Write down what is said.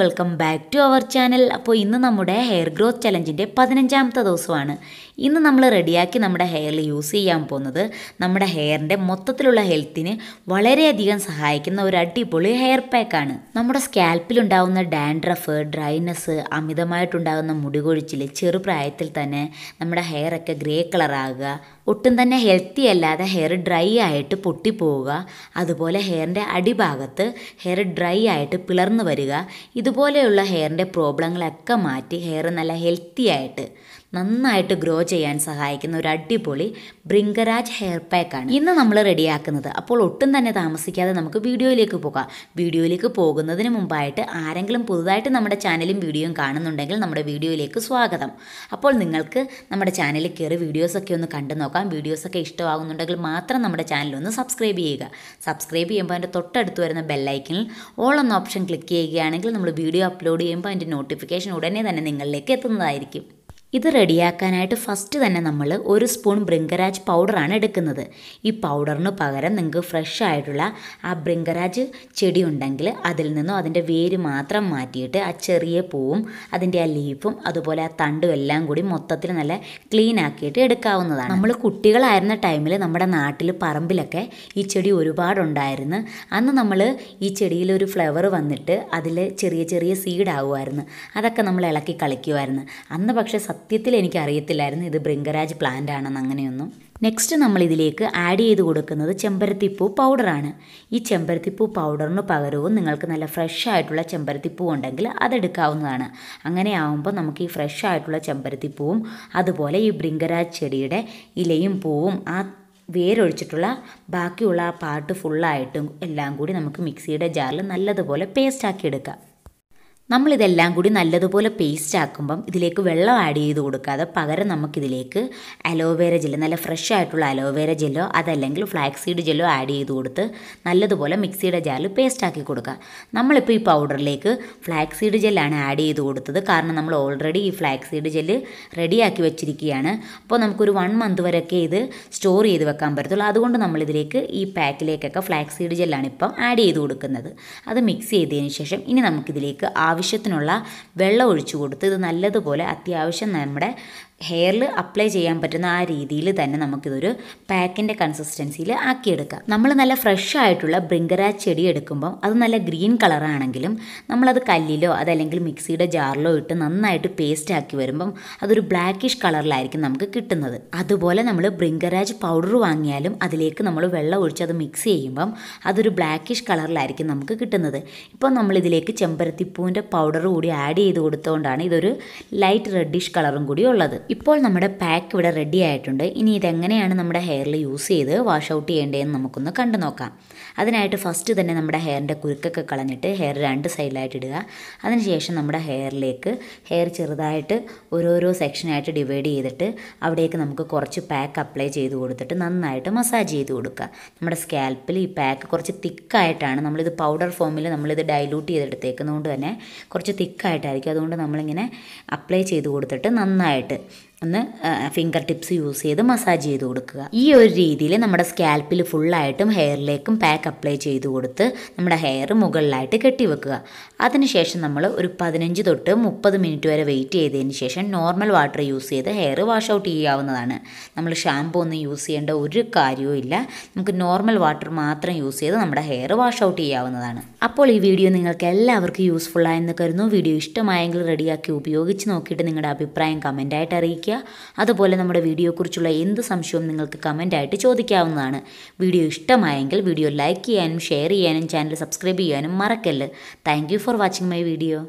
welcome back to our channel അപ്പോൾ ഇന്ന് നമ്മുടെ ഹെയർ ഗ്രോത്ത് ചലഞ്ചിൻ്റെ പതിനഞ്ചാമത്തെ ദിവസമാണ് ഇന്ന് നമ്മൾ റെഡിയാക്കി നമ്മുടെ ഹെയറിൽ യൂസ് ചെയ്യാൻ പോകുന്നത് നമ്മുടെ ഹെയറിൻ്റെ മൊത്തത്തിലുള്ള ഹെൽത്തിന് വളരെയധികം സഹായിക്കുന്ന ഒരു അടിപൊളി ഹെയർ പാക്കാണ് നമ്മുടെ സ്കാൽപ്പിലുണ്ടാകുന്ന ഡാൻഡ്രഫ് ഡ്രൈനസ് അമിതമായിട്ടുണ്ടാകുന്ന മുടികൊഴിച്ചിൽ ചെറുപ്രായത്തിൽ തന്നെ നമ്മുടെ ഹെയറൊക്കെ ഗ്രേ കളറാകുക ഒട്ടും തന്നെ ഹെൽത്തി അല്ലാതെ ഹെയർ ഡ്രൈ ആയിട്ട് പൊട്ടിപ്പോവുക അതുപോലെ ഹെയറിൻ്റെ അടിഭാഗത്ത് ഹെയർ ഡ്രൈ ആയിട്ട് പിളർന്നു വരിക ഇതുപോലെയുള്ള ഹെയറിൻ്റെ പ്രോബ്ലങ്ങളൊക്കെ മാറ്റി ഹെയർ നല്ല ഹെൽത്തി ആയിട്ട് നന്നായിട്ട് ഗ്രോ ചെയ്യാൻ സഹായിക്കുന്ന ഒരു അടിപൊളി ബ്രിങ്കരാജ് ഹെയർ പാക്കാണ് ഇന്ന് നമ്മൾ റെഡിയാക്കുന്നത് അപ്പോൾ ഒട്ടും തന്നെ താമസിക്കാതെ നമുക്ക് വീഡിയോയിലേക്ക് പോകാം വീഡിയോയിലേക്ക് പോകുന്നതിന് മുമ്പായിട്ട് ആരെങ്കിലും പുതുതായിട്ട് നമ്മുടെ ചാനലും വീഡിയോയും കാണുന്നുണ്ടെങ്കിൽ നമ്മുടെ വീഡിയോയിലേക്ക് സ്വാഗതം അപ്പോൾ നിങ്ങൾക്ക് നമ്മുടെ ചാനലിൽ കയറി വീഡിയോസൊക്കെ ഒന്ന് കണ്ടു നോക്കാം വീഡിയോസൊക്കെ ഇഷ്ടമാകുന്നുണ്ടെങ്കിൽ മാത്രം നമ്മുടെ ചാനൽ ഒന്ന് സബ്സ്ക്രൈബ് ചെയ്യുക സബ്സ്ക്രൈബ് ചെയ്യുമ്പോൾ അതിൻ്റെ തൊട്ടടുത്ത് വരുന്ന ബെല്ലൈക്കനിൽ ഓൾ എന്ന ഓപ്ഷൻ ക്ലിക്ക് ചെയ്യുകയാണെങ്കിൽ നമ്മൾ വീഡിയോ അപ്ലോഡ് ചെയ്യുമ്പോൾ അതിൻ്റെ നോട്ടിഫിക്കേഷൻ ഉടനെ തന്നെ നിങ്ങളിലേക്ക് എത്തുന്നതായിരിക്കും ഇത് റെഡിയാക്കാനായിട്ട് ഫസ്റ്റ് തന്നെ നമ്മൾ ഒരു സ്പൂൺ ബ്രിങ്കരാജ് പൗഡറാണ് എടുക്കുന്നത് ഈ പൗഡറിന് പകരം നിങ്ങൾക്ക് ഫ്രഷ് ആയിട്ടുള്ള ആ ബ്രിങ്കരാജ് ചെടി ഉണ്ടെങ്കിൽ അതിൽ നിന്നും അതിൻ്റെ വേര് മാത്രം മാറ്റിയിട്ട് ആ ചെറിയ പൂവും അതിൻ്റെ ആ ലീഫും അതുപോലെ ആ തണ്ടും എല്ലാം കൂടി മൊത്തത്തിൽ നല്ല ക്ലീൻ ആക്കിയിട്ട് എടുക്കാവുന്നതാണ് നമ്മൾ കുട്ടികളായിരുന്ന ടൈമിൽ നമ്മുടെ നാട്ടിൽ പറമ്പിലൊക്കെ ഈ ചെടി ഒരുപാടുണ്ടായിരുന്നു അന്ന് നമ്മൾ ഈ ചെടിയിൽ ഒരു ഫ്ലവർ വന്നിട്ട് അതിൽ ചെറിയ ചെറിയ സീഡ് ആകുമായിരുന്നു അതൊക്കെ നമ്മൾ ഇളക്കി കളിക്കുമായിരുന്നു അന്ന് പക്ഷേ സത്യത്തിൽ എനിക്കറിയത്തില്ലായിരുന്നു ഇത് ബൃങ്കരാജ് പ്ലാന്റ് ആണെന്ന് അങ്ങനെയൊന്നും നെക്സ്റ്റ് നമ്മൾ ഇതിലേക്ക് ആഡ് ചെയ്ത് കൊടുക്കുന്നത് ചെമ്പരത്തിപ്പൂ പൗഡറാണ് ഈ ചെമ്പരത്തിപ്പൂ പൗഡറിന് പകരവും നിങ്ങൾക്ക് നല്ല ഫ്രഷ് ആയിട്ടുള്ള ചെമ്പരത്തിപ്പൂ ഉണ്ടെങ്കിൽ അതെടുക്കാവുന്നതാണ് അങ്ങനെ ആവുമ്പോൾ നമുക്ക് ഈ ഫ്രഷ് ആയിട്ടുള്ള ചെമ്പരത്തിപ്പൂവും അതുപോലെ ഈ ബൃങ്കരാജ് ചെടിയുടെ ഇലയും പൂവും ആ വേരൊഴിച്ചിട്ടുള്ള ബാക്കിയുള്ള ആ പാട്ട് ഫുള്ളായിട്ടും എല്ലാം കൂടി നമുക്ക് മിക്സിയുടെ ജാറിൽ നല്ലതുപോലെ പേസ്റ്റാക്കി എടുക്കാം നമ്മളിതെല്ലാം കൂടി നല്ലതുപോലെ പേസ്റ്റ് ആക്കുമ്പം ഇതിലേക്ക് വെള്ളം ആഡ് ചെയ്ത് കൊടുക്കാതെ പകരം നമുക്കിതിലേക്ക് അലോവേര ജെല്ലോ നല്ല ഫ്രഷ് ആയിട്ടുള്ള അലോവേര ജെല്ലോ അതല്ലെങ്കിൽ ഫ്ലാക്സ് സീഡ് ജെല്ലോ ആഡ് ചെയ്ത് കൊടുത്ത് നല്ലതുപോലെ മിക്സിയുടെ ജാറിൽ പേസ്റ്റ് ആക്കി കൊടുക്കുക നമ്മളിപ്പോൾ ഈ പൗഡറിലേക്ക് ഫ്ലാക്സ് സീഡ് ജെല്ലാണ് ആഡ് ചെയ്ത് കൊടുത്തത് കാരണം നമ്മൾ ഓൾറെഡി ഈ ഫ്ലാക്സ് സീഡ് ജെല്ല് റെഡിയാക്കി വെച്ചിരിക്കുകയാണ് അപ്പോൾ നമുക്കൊരു വൺ മന്ത് വരെയൊക്കെ ഇത് സ്റ്റോർ ചെയ്ത് വെക്കാൻ പറ്റത്തുള്ളൂ അതുകൊണ്ട് നമ്മളിതിലേക്ക് ഈ പാക്കിലേക്കൊക്കെ ഫ്ലാക്സ് സീഡ് ജെല്ലാണ് ഇപ്പം ആഡ് ചെയ്ത് കൊടുക്കുന്നത് അത് മിക്സ് ചെയ്തതിന് ശേഷം ഇനി നമുക്കിതിലേക്ക് ആ ആവശ്യത്തിനുള്ള വെള്ളം ഒഴിച്ചു കൊടുത്ത് ഇത് നല്ലതുപോലെ അത്യാവശ്യം നമ്മുടെ ഹെയറിൽ അപ്ലൈ ചെയ്യാൻ പറ്റുന്ന ആ രീതിയിൽ തന്നെ നമുക്കിതൊരു പാക്കിൻ്റെ കൺസിസ്റ്റൻസിയിൽ ആക്കിയെടുക്കാം നമ്മൾ നല്ല ഫ്രഷ് ആയിട്ടുള്ള ബ്രിങ്കരാ ചെടി എടുക്കുമ്പോൾ അത് നല്ല ഗ്രീൻ കളറാണെങ്കിലും നമ്മളത് കല്ലിലോ അതല്ലെങ്കിൽ മിക്സിയുടെ ജാറിലോ ഇട്ട് നന്നായിട്ട് പേസ്റ്റ് ആക്കി വരുമ്പം അതൊരു ബ്ലാക്കിഷ് കളറിലായിരിക്കും നമുക്ക് കിട്ടുന്നത് അതുപോലെ നമ്മൾ ബ്രിങ്കരാജ് പൗഡർ വാങ്ങിയാലും അതിലേക്ക് നമ്മൾ വെള്ളം ഒഴിച്ച് അത് മിക്സ് ചെയ്യുമ്പം അതൊരു ബ്ലാക്കിഷ് കളറിലായിരിക്കും നമുക്ക് കിട്ടുന്നത് ഇപ്പോൾ നമ്മളിതിലേക്ക് ചെമ്പരത്തിപ്പൂവിൻ്റെ പൗഡർ കൂടി ആഡ് ചെയ്ത് കൊടുത്തുകൊണ്ടാണ് ഇതൊരു ലൈറ്റ് റെഡിഷ് കളറും കൂടി ഉള്ളത് ഇപ്പോൾ നമ്മുടെ പാക്ക് ഇവിടെ റെഡി ആയിട്ടുണ്ട് ഇനി ഇതെങ്ങനെയാണ് നമ്മുടെ ഹെയറിൽ യൂസ് ചെയ്ത് വാഷ് ഔട്ട് ചെയ്യേണ്ടതെന്ന് നമുക്കൊന്ന് കണ്ടു നോക്കാം അതിനായിട്ട് ഫസ്റ്റ് തന്നെ നമ്മുടെ ഹെയറിൻ്റെ കുരുക്കൊക്കെ കളഞ്ഞിട്ട് ഹെയർ രണ്ട് സൈഡിലായിട്ട് ഇടുക അതിനുശേഷം നമ്മുടെ ഹെയറിലേക്ക് ഹെയർ ചെറുതായിട്ട് ഓരോരോ സെക്ഷനായിട്ട് ഡിവൈഡ് ചെയ്തിട്ട് അവിടേക്ക് നമുക്ക് കുറച്ച് പാക്ക് അപ്ലൈ ചെയ്ത് കൊടുത്തിട്ട് നന്നായിട്ട് മസാജ് ചെയ്ത് കൊടുക്കുക നമ്മുടെ സ്കാൽപ്പിൽ ഈ പാക്ക് കുറച്ച് തിക്കായിട്ടാണ് നമ്മളിത് പൗഡർ ഫോമിൽ നമ്മളിത് ഡൈലൂട്ട് ചെയ്തെടുത്തേക്കുന്നതുകൊണ്ട് തന്നെ കുറച്ച് തിക്കായിട്ടായിരിക്കും അതുകൊണ്ട് നമ്മളിങ്ങനെ അപ്ലൈ ചെയ്ത് കൊടുത്തിട്ട് നന്നായിട്ട് ഒന്ന് ഫിംഗർ ടിപ്സ് യൂസ് ചെയ്ത് മസാജ് ചെയ്ത് കൊടുക്കുക ഈ ഒരു രീതിയിൽ നമ്മുടെ സ്കാൽപ്പിൽ ഫുള്ളായിട്ടും ഹെയറിലേക്കും പാക്ക് അപ്ലൈ ചെയ്ത് കൊടുത്ത് നമ്മുടെ ഹെയർ മുകളിലായിട്ട് കെട്ടിവെക്കുക അതിനുശേഷം നമ്മൾ ഒരു പതിനഞ്ച് തൊട്ട് മുപ്പത് മിനിറ്റ് വരെ വെയിറ്റ് ചെയ്തതിന് ശേഷം നോർമൽ വാട്ടർ യൂസ് ചെയ്ത് ഹെയർ വാഷ് ഔട്ട് ചെയ്യാവുന്നതാണ് നമ്മൾ ഷാമ്പൂ ഒന്നും യൂസ് ചെയ്യേണ്ട ഒരു കാര്യവും ഇല്ല നമുക്ക് നോർമൽ വാട്ടർ മാത്രം യൂസ് ചെയ്ത് നമ്മുടെ ഹെയർ വാഷ് ഔട്ട് ചെയ്യാവുന്നതാണ് അപ്പോൾ ഈ വീഡിയോ നിങ്ങൾക്ക് എല്ലാവർക്കും യൂസ്ഫുൾ ആയെന്ന് കരുതുന്നു വീഡിയോ ഇഷ്ടമായെങ്കിൽ റെഡിയാക്കി ഉപയോഗിച്ച് നോക്കിയിട്ട് നിങ്ങളുടെ അഭിപ്രായം കമൻ്റായിട്ട് അറിയിക്കുക ചോദിക്കുക അതുപോലെ നമ്മുടെ വീഡിയോയെക്കുറിച്ചുള്ള എന്ത് സംശയവും നിങ്ങൾക്ക് കമൻറ്റായിട്ട് ചോദിക്കാവുന്നതാണ് വീഡിയോ ഇഷ്ടമായെങ്കിൽ വീഡിയോ ലൈക്ക് ചെയ്യാനും ഷെയർ ചെയ്യാനും ചാനൽ സബ്സ്ക്രൈബ് ചെയ്യാനും മറക്കല്ല് thank for watching my video